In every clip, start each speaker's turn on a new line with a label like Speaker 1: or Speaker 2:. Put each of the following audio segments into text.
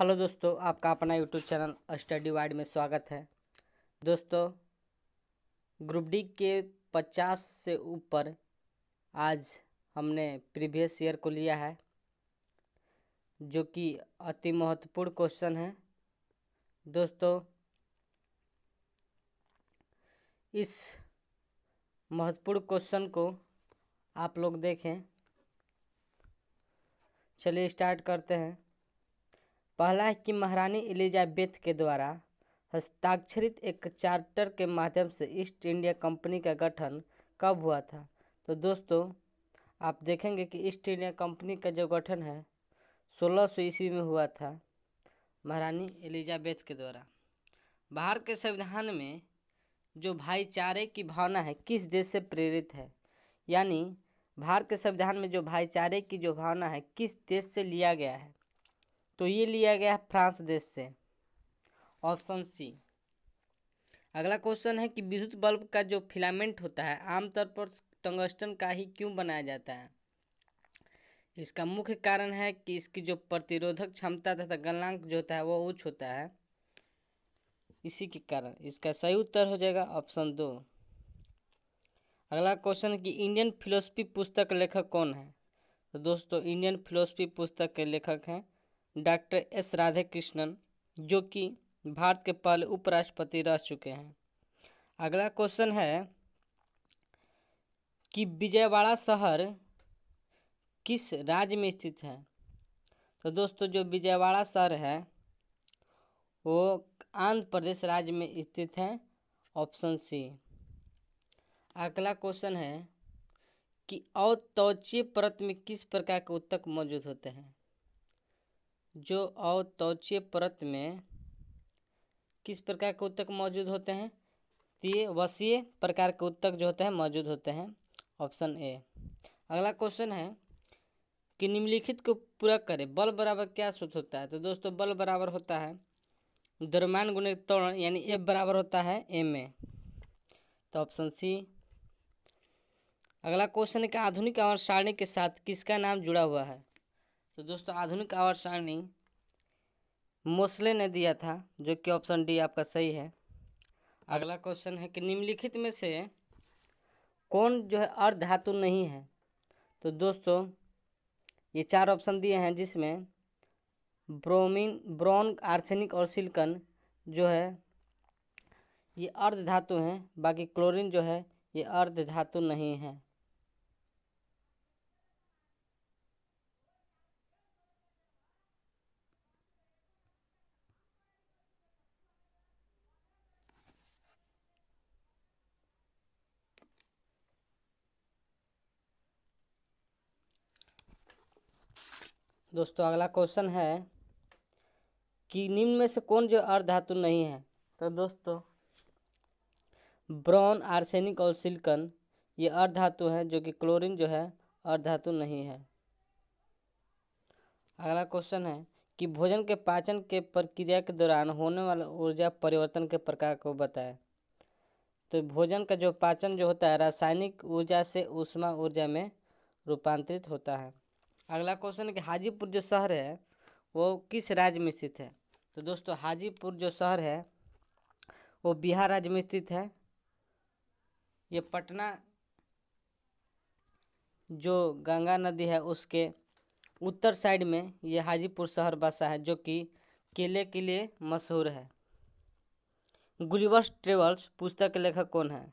Speaker 1: Hello दोस्तों आपका अपना यूट्यूब चैनल स्टडी वाइड में स्वागत है दोस्तों ग्रुप डी के पचास से ऊपर आज हमने प्रीवियस ईयर को लिया है जो कि अति महत्वपूर्ण क्वेश्चन है दोस्तों इस महत्वपूर्ण क्वेश्चन को आप लोग देखें चलिए स्टार्ट करते हैं पहला है कि महारानी एलिजाबेथ के द्वारा हस्ताक्षरित एक चार्टर के माध्यम से ईस्ट इंडिया कंपनी का गठन कब हुआ था तो दोस्तों आप देखेंगे कि ईस्ट इंडिया कंपनी का जो गठन है सोलह सौ ईस्वी में हुआ था महारानी एलिजाबेथ के द्वारा भारत के संविधान में जो भाईचारे की भावना है किस देश से प्रेरित है यानी भारत के संविधान में जो भाईचारे की जो भावना है किस देश से लिया गया है तो ये लिया गया है फ्रांस देश से ऑप्शन सी अगला क्वेश्चन है कि विद्युत बल्ब का जो फिलामेंट होता है आमतौर पर टंगस्टन का ही क्यों बनाया जाता है इसका मुख्य कारण है कि इसकी जो प्रतिरोधक क्षमता तथा गलनांक जो होता है वह उच्च होता है इसी के कारण इसका सही उत्तर हो जाएगा ऑप्शन दो अगला क्वेश्चन कि इंडियन फिलोसफी पुस्तक लेखक कौन है तो दोस्तों इंडियन फिलोसफी पुस्तक के लेखक हैं डॉक्टर एस राधे कृष्णन जो कि भारत के पहले उपराष्ट्रपति रह चुके हैं अगला क्वेश्चन है कि विजयवाड़ा शहर किस राज्य में स्थित है तो दोस्तों जो विजयवाड़ा शहर है वो आंध्र प्रदेश राज्य में स्थित है ऑप्शन सी अगला क्वेश्चन है कि अवतौचीय परत में किस प्रकार के उत्तक मौजूद होते हैं जो अवतौचीय परत में किस प्रकार के उत्तक मौजूद होते हैं तो ये वसीय प्रकार के उत्तक जो होते हैं मौजूद होते हैं ऑप्शन ए अगला क्वेश्चन है कि निम्नलिखित को पूरा करें बल बराबर क्या सूत्र होता है तो दोस्तों बल बराबर होता है दरमान गुण तोड़ यानी एफ बराबर होता है एम ए तो ऑप्शन सी अगला क्वेश्चन है कि आधुनिक और सारणी के साथ किसका नाम जुड़ा हुआ है तो दोस्तों आधुनिक आवर सारणी मोसले ने दिया था जो कि ऑप्शन डी आपका सही है अगला क्वेश्चन है कि निम्नलिखित में से कौन जो है अर्ध धातु नहीं है तो दोस्तों ये चार ऑप्शन दिए हैं जिसमें ब्रोमीन ब्रॉन आर्सेनिक और सिल्कन जो है ये अर्ध धातु हैं बाकी क्लोरीन जो है ये अर्ध धातु नहीं है दोस्तों अगला क्वेश्चन है कि निम्न में से कौन जो अर्ध धातु नहीं है तो दोस्तों ब्रॉन आर्सेनिक और सिल्कन ये अर्ध धातु है जो कि क्लोरीन जो है अर्ध धातु नहीं है अगला क्वेश्चन है कि भोजन के पाचन के प्रक्रिया के दौरान होने वाला ऊर्जा परिवर्तन के प्रकार को बताएं तो भोजन का जो पाचन जो होता है रासायनिक ऊर्जा से ऊष्मा ऊर्जा में रूपांतरित होता है अगला क्वेश्चन है कि हाजीपुर जो शहर है वो किस राज्य में स्थित है तो दोस्तों हाजीपुर जो शहर है वो बिहार राज्य में स्थित है ये पटना जो गंगा नदी है उसके उत्तर साइड में ये हाजीपुर शहर बसा है जो कि केले के लिए मशहूर है गुलिवर्स ट्रेवल्स पुस्तक के लेखक कौन है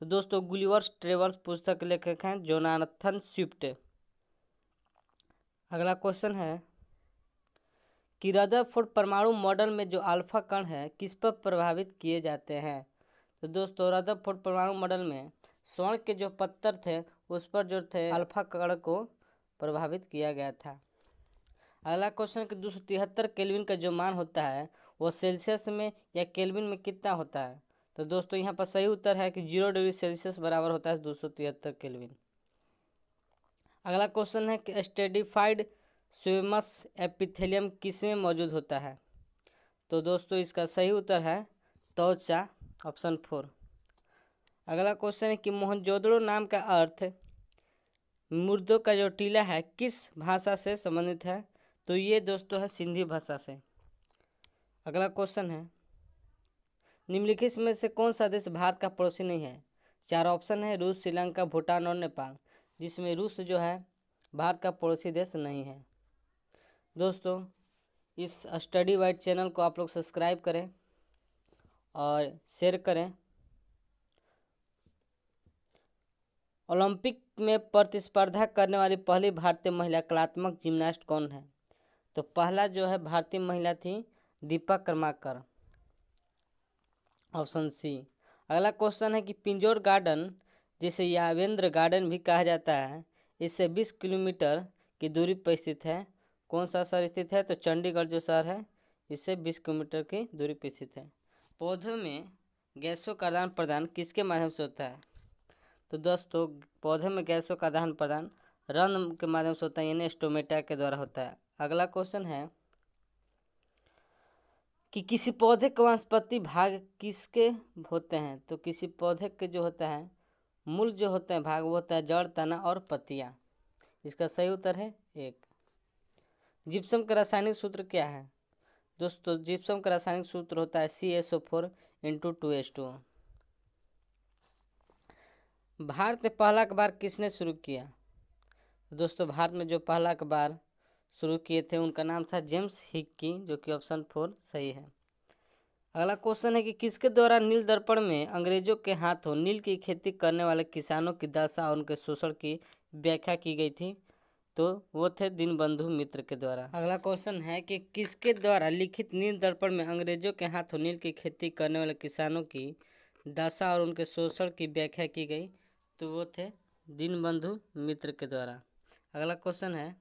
Speaker 1: तो दोस्तों गुलिवर्स ट्रेवल्स पुस्तक के लेखक हैं जोनाथन स्विफ्ट अगला क्वेश्चन है कि रदरफोर्ड परमाणु मॉडल में जो अल्फा कण है किस पर प्रभावित किए जाते हैं तो दोस्तों रदरफोर्ड परमाणु मॉडल में स्वर्ण के जो पत्थर थे उस पर जो थे अल्फा कण को प्रभावित किया गया था अगला क्वेश्चन कि दो सौ तिहत्तर केल्विन का जो मान होता है वो सेल्सियस में या केल्विन में कितना होता है तो दोस्तों यहाँ पर सही उत्तर है कि जीरो डिग्री सेल्सियस बराबर होता है दो सौ तिहत्तर केल्विन अगला क्वेश्चन है कि स्टेडिफाइड स्वेमस एपिथेलियम किस में मौजूद होता है तो दोस्तों इसका सही उत्तर है त्वचा ऑप्शन फोर अगला क्वेश्चन है कि मोहनजोदड़ो नाम का अर्थ मुर्दों का जो टीला है किस भाषा से संबंधित है तो ये दोस्तों है सिंधी भाषा से अगला क्वेश्चन है निम्नलिखित में से कौन सा देश भारत का पड़ोसी नहीं है चार ऑप्शन है रूस श्रीलंका भूटान और नेपाल जिसमें रूस जो है भारत का पड़ोसी देश नहीं है दोस्तों इस स्टडी वाइड चैनल को आप लोग सब्सक्राइब करें और शेयर करें ओलंपिक में प्रतिस्पर्धा करने वाली पहली भारतीय महिला कलात्मक जिम्नास्ट कौन है तो पहला जो है भारतीय महिला थी दीपा कर्माकर ऑप्शन सी अगला क्वेश्चन है कि पिंजोर गार्डन जिसे यावेंद्र गार्डन भी कहा जाता है इससे बीस किलोमीटर की दूरी पर स्थित है कौन सा शहर स्थित है तो चंडीगढ़ जो शहर है इससे बीस किलोमीटर की दूरी पर स्थित है पौधों में गैसों का आदान प्रदान किसके माध्यम से होता है तो दोस्तों पौधे में गैसों का आदान प्रदान रन के माध्यम से होता है यानी स्टोमेटा के द्वारा होता है अगला क्वेश्चन है कि किसी पौधे के वनस्पति भाग किसके होते हैं तो किसी पौधे के जो होता है मूल जो होते हैं भाग वो होता है जड़ तना और पत्तियाँ इसका सही उत्तर है एक जिप्सम का रासायनिक सूत्र क्या है दोस्तों जिप्सम का रासायनिक सूत्र होता है C S O four into two S two Bharat में पहला अखबार किसने शुरू किया दोस्तों भारत में जो पहला अखबार शुरू किए थे उनका नाम था जेम्स हिक्की जो कि ऑप्शन फोर सही है अगला क्वेश्चन है कि किसके द्वारा नील दर्पण में अंग्रेजों के हाथों नील की खेती करने वाले किसानों की दशा और उनके शोषण की व्याख्या की गई थी तो वो थे दीनबंधु मित्र के द्वारा अगला क्वेश्चन है कि किसके द्वारा लिखित नील दर्पण में अंग्रेजों के हाथों नील की खेती करने वाले किसानों की दशा और उनके शोषण की व्याख्या की गई तो वो थे दीनबंधु मित्र के द्वारा अगला क्वेश्चन है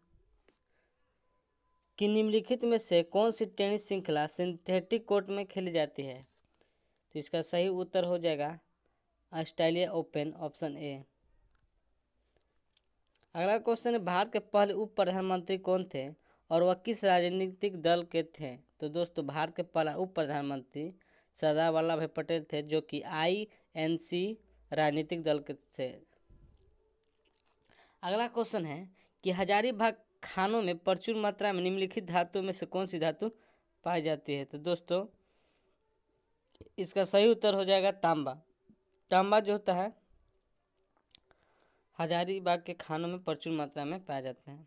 Speaker 1: कि निम्नलिखित में से कौन सी टेनिस श्रृंखला सिंथेटिक कोर्ट में खेली जाती है तो इसका सही उत्तर हो जाएगा ऑस्ट्रेलिया ओपन ऑप्शन ए अगला क्वेश्चन है भारत के पहले उप प्रधानमंत्री कौन थे और वह किस राजनीतिक दल के थे तो दोस्तों भारत के पहला उप प्रधानमंत्री सरदार वल्लभ भाई पटेल थे जो कि आई राजनीतिक दल के थे अगला क्वेश्चन है कि हजारीबाग खानों में प्रचुर मात्रा में निम्नलिखित धातुओं में से कौन सी धातु पाई जाती है तो दोस्तों इसका सही उत्तर हो जाएगा तांबा तांबा जो होता है हजारीबाग के खानों में प्रचुर मात्रा में पाया जाता है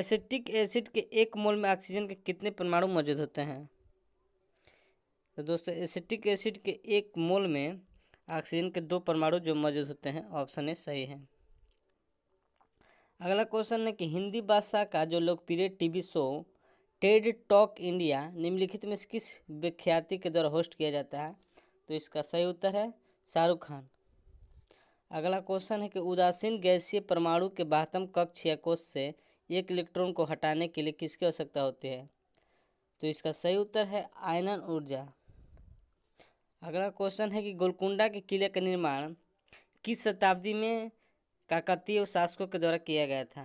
Speaker 1: एसिटिक एसिड के एक मोल में ऑक्सीजन के कितने परमाणु मौजूद होते हैं तो दोस्तों एसिटिक एसिड के एक मोल में ऑक्सीजन के दो परमाणु जो मौजूद होते हैं ऑप्शन ए सही है अगला क्वेश्चन है कि हिंदी भाषा का जो लोकप्रिय TV show TED talk India निम्नलिखित में किस विख्याति के द्वारा होस्ट किया जाता है तो इसका सही उत्तर है शाहरुख खान अगला क्वेश्चन है कि उदासीन गैसीय परमाणु के बाहतम कक्ष या कोष से एक इलेक्ट्रॉन को हटाने के लिए किसकी आवश्यकता होती है तो इसका सही उत्तर है आयनन ऊर्जा अगला क्वेश्चन है कि गोलकुंडा के किले का निर्माण किस शताब्दी में काकतीय शासकों के द्वारा किया गया था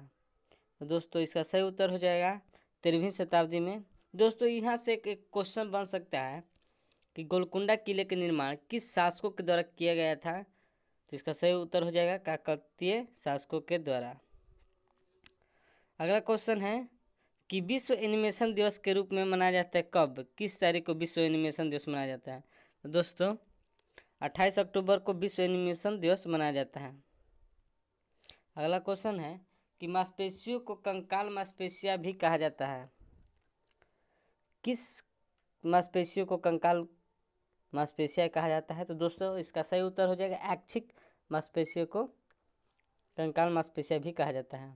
Speaker 1: तो दोस्तों इसका सही उत्तर हो जाएगा तेरहवीं शताब्दी में दोस्तों यहाँ से एक क्वेश्चन बन सकता है कि गोलकुंडा किले के निर्माण किस शासकों के द्वारा किया गया था तो इसका सही उत्तर हो जाएगा काकतीय शासकों के द्वारा अगला क्वेश्चन है कि विश्व एनिमेशन दिवस के रूप में मनाया जाता है कब किस तारीख को विश्व एनिमेशन दिवस मनाया जाता है तो दोस्तों 28 अक्टूबर को विश्व एनिमेशन दिवस मनाया जाता है अगला क्वेश्चन है कि मांसपेशियों को कंकाल मांसपेशिया भी कहा जाता है किस मांसपेशियों को कंकाल मांसपेशिया कहा जाता है तो दोस्तों इसका सही उत्तर हो जाएगा ऐच्छिक मांसपेशियों को कंकाल मांसपेशिया भी कहा जाता है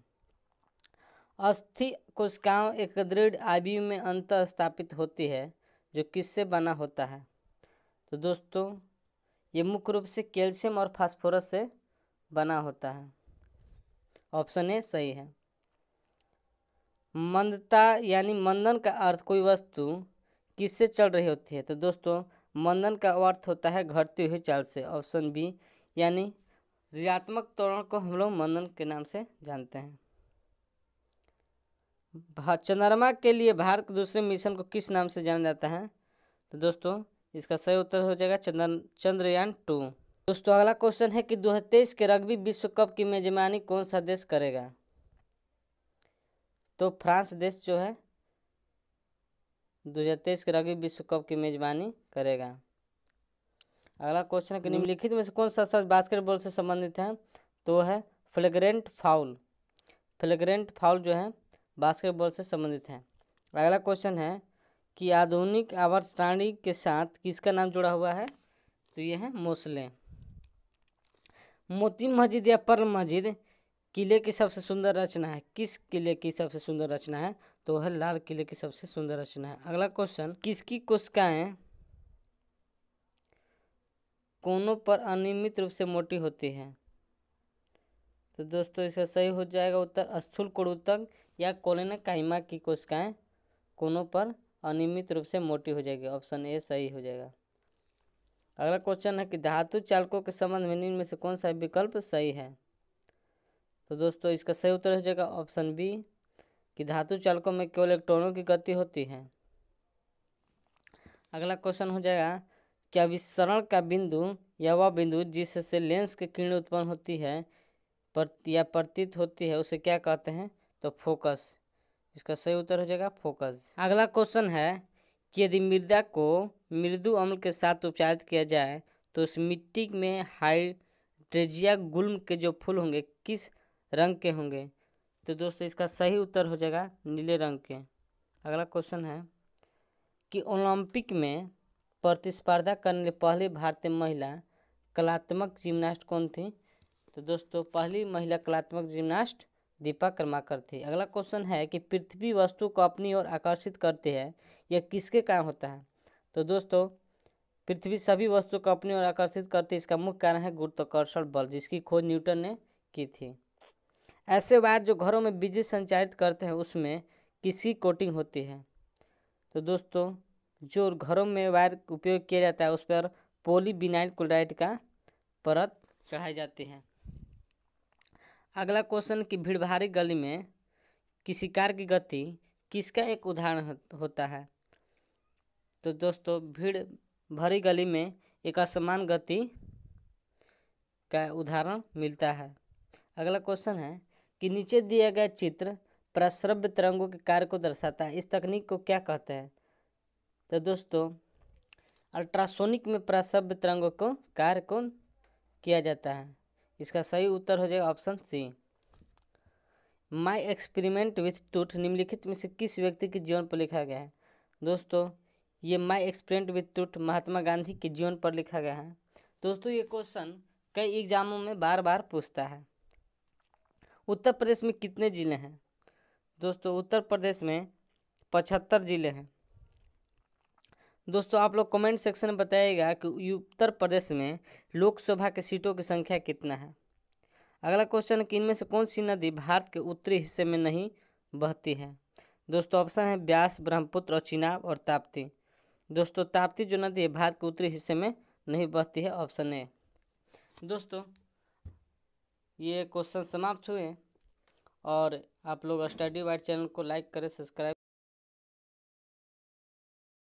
Speaker 1: अस्थि कोशिकाओं एक दृढ़ आयु में अंत स्थापित होती है जो किससे बना होता है तो दोस्तों ये मुख्य रूप से कैल्शियम और फास्फोरस से बना होता है ऑप्शन ए सही है मंदता यानी मंदन का अर्थ कोई वस्तु किससे चल रही होती है तो दोस्तों मंदन का अर्थ होता है घटती हुई चाल से ऑप्शन बी यानी ऋणात्मक त्वरण को हम लोग मंदन के नाम से जानते हैं चंद्रमा के लिए भारत के दूसरे मिशन को किस नाम से जाना जाता है तो दोस्तों इसका सही उत्तर हो जाएगा चंद्र चंद्रयान टू दोस्तों अगला क्वेश्चन है कि 2023 के रग्बी विश्व कप की मेजबानी कौन सा देश करेगा तो फ्रांस देश जो है 2023 के रग्बी विश्व कप की मेजबानी करेगा अगला क्वेश्चन है कि हम्म। निम्नलिखित में से कौन सा शब्द बास्केटबॉल से संबंधित है तो है फ्लेग्रेंट फाउल फ्लेग्रेंट फाउल जो है बास्केटबॉल से संबंधित है अगला क्वेश्चन है कि आधुनिक आवर्त सारणी के साथ किसका नाम जुड़ा हुआ है तो ये है मोसले मोती मस्जिद या पर्ल मस्जिद किले की सबसे सुंदर रचना है किस किले की सबसे सुंदर रचना है तो है लाल किले की सबसे सुंदर रचना है अगला क्वेश्चन किसकी कोशिकाएं कोनों पर अनियमित रूप से मोटी होती है तो दोस्तों इसका सही हो जाएगा उत्तर स्थूल कुड़ूतक या कोलेना काइमा की कोशिकाएं कोनों पर अनियमित रूप से मोटी हो जाएगी ऑप्शन ए सही हो जाएगा अगला क्वेश्चन है कि धातु चालकों के संबंध में निम्न में से कौन सा विकल्प सही है तो दोस्तों इसका सही उत्तर हो जाएगा ऑप्शन बी कि धातु चालकों में केवल इलेक्ट्रॉनों की गति होती है अगला क्वेश्चन हो जाएगा क्या अभिसरण का बिंदु या वह बिंदु जिससे लेंस के किरण उत्पन्न होती है प्रति या प्रतीत होती है उसे क्या कहते हैं तो फोकस इसका सही उत्तर हो जाएगा फोकस अगला क्वेश्चन है कि यदि मृदा को मृदु अम्ल के साथ उपचारित किया जाए तो उस मिट्टी में हाइड्रेजिया गुल्म के जो फूल होंगे किस रंग के होंगे तो दोस्तों इसका सही उत्तर हो जाएगा नीले रंग के अगला क्वेश्चन है कि ओलंपिक में प्रतिस्पर्धा करने पहली भारतीय महिला कलात्मक जिम्नास्ट कौन थी तो दोस्तों पहली महिला कलात्मक जिम्नास्ट दीपक कर्माकर थे अगला क्वेश्चन है कि पृथ्वी वस्तु को अपनी ओर आकर्षित करते है यह किसके कारण होता है तो दोस्तों पृथ्वी सभी वस्तु को अपनी ओर आकर्षित करती है इसका मुख्य कारण है गुरुत्वाकर्षण बल जिसकी खोज न्यूटन ने की थी ऐसे वायर जो घरों में बिजली संचालित करते हैं उसमें किसकी कोटिंग होती है तो दोस्तों जो घरों में वायर उपयोग किया जाता है उस पर पोलीविनाइल क्लोराइड का परत चढ़ाई जाती है अगला क्वेश्चन कि भीड़भारी गली में किसी कार की गति किसका एक उदाहरण होता है तो दोस्तों भीड़ भरी गली में एक असमान गति का उदाहरण मिलता है अगला क्वेश्चन है कि नीचे दिया गया चित्र प्रश्रव्य तरंगों के कार्य को दर्शाता है इस तकनीक को क्या कहते हैं तो दोस्तों अल्ट्रासोनिक में प्रश्रव्य तरंगों को कार्य को किया जाता है इसका सही उत्तर हो जाएगा option C my experiment with टूथ निम्नलिखित में से किस व्यक्ति के जीवन पर लिखा गया है दोस्तों ये माई एक्सपेरिमेंट विथ टूथ महात्मा गांधी के जीवन पर लिखा गया है दोस्तों ये क्वेश्चन कई एग्जामों में बार बार पूछता है उत्तर प्रदेश में कितने ज़िले हैं दोस्तों उत्तर प्रदेश में पचहत्तर ज़िले हैं दोस्तों आप लोग कमेंट सेक्शन में बताइएगा कि उत्तर प्रदेश में लोकसभा के सीटों की संख्या कितना है अगला क्वेश्चन है कि इनमें से कौन सी नदी भारत के उत्तरी हिस्से में नहीं बहती है दोस्तों ऑप्शन है ब्यास ब्रह्मपुत्र और चिनाब और ताप्ती दोस्तों ताप्ती जो नदी है भारत के उत्तरी हिस्से में नहीं बहती है ऑप्शन ए दोस्तों ये क्वेश्चन समाप्त हुए और आप लोग स्टडी वाइड चैनल को लाइक करें सब्सक्राइब